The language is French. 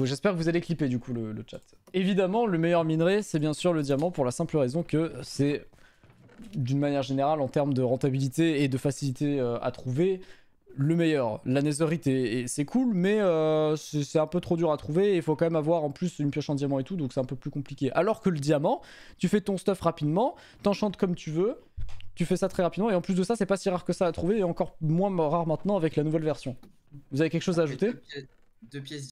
J'espère que vous allez clipper du coup le, chat. Évidemment, le meilleur minerai, c'est bien sûr le diamant pour la simple raison que c'est, d'une manière générale, en termes de rentabilité et de facilité euh, à trouver, le meilleur. La netherite, c'est cool, mais euh, c'est un peu trop dur à trouver. Il faut quand même avoir en plus une pioche en diamant et tout, donc c'est un peu plus compliqué. Alors que le diamant, tu fais ton stuff rapidement, t'enchantes comme tu veux, tu fais ça très rapidement, et en plus de ça, c'est pas si rare que ça à trouver, et encore moins rare maintenant avec la nouvelle version. Vous avez quelque chose à ajouter De pièces